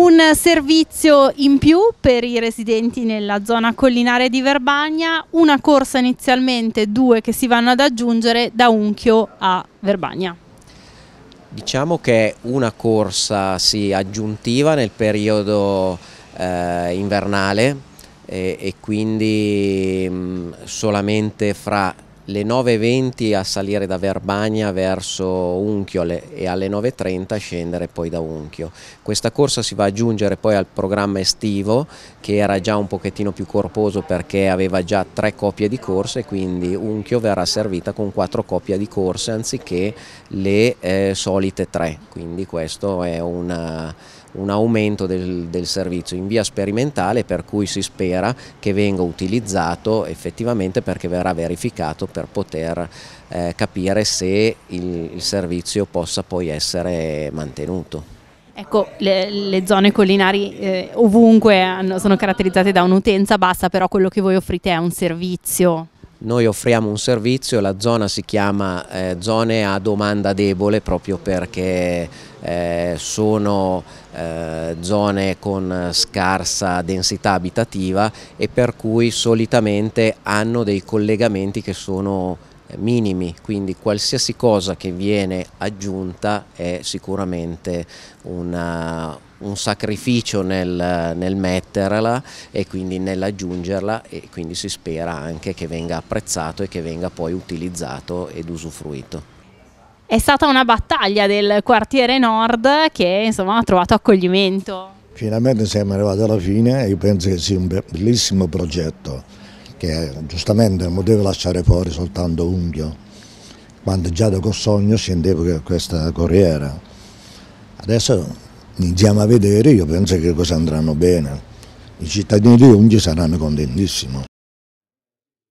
Un servizio in più per i residenti nella zona collinare di Verbagna, una corsa inizialmente, due che si vanno ad aggiungere da Unchio a Verbagna. Diciamo che è una corsa sì, aggiuntiva nel periodo eh, invernale e, e quindi mh, mm, solamente fra le 9.20 a salire da Verbagna verso Unchio e alle 9.30 scendere poi da Unchio. Questa corsa si va ad aggiungere poi al programma estivo che era già un pochettino più corposo perché aveva già tre coppie di corse quindi Unchio verrà servita con quattro coppie di corse anziché le eh, solite tre, quindi questo è una, un aumento del, del, servizio in via sperimentale per cui si spera che venga utilizzato effettivamente perché verrà verificato per per poter eh, capire se il, il servizio possa poi essere mantenuto. Ecco, le, le, zone collinari eh, ovunque hanno, sono caratterizzate da un'utenza bassa, però quello che voi offrite è un servizio. Noi offriamo un servizio, la zona si chiama eh, zone a domanda debole proprio perché eh, sono eh, zone con scarsa densità abitativa e per cui solitamente hanno dei collegamenti che sono eh, minimi, quindi qualsiasi cosa che viene aggiunta è sicuramente una, eh, un sacrificio nel, nel, metterla e quindi nell'aggiungerla e quindi si spera anche che venga apprezzato e che venga poi utilizzato ed usufruito. È stata una battaglia del quartiere nord che insomma, ha trovato accoglimento. Finalmente siamo arrivati alla fine e io penso che sia un bellissimo progetto che eh, giustamente non poteva lasciare fuori soltanto Unghio, quando già da Cossogno scendeva questa corriera. Adesso iniziamo a vedere, io penso che cose andranno bene. I cittadini di Unghio saranno contentissimi.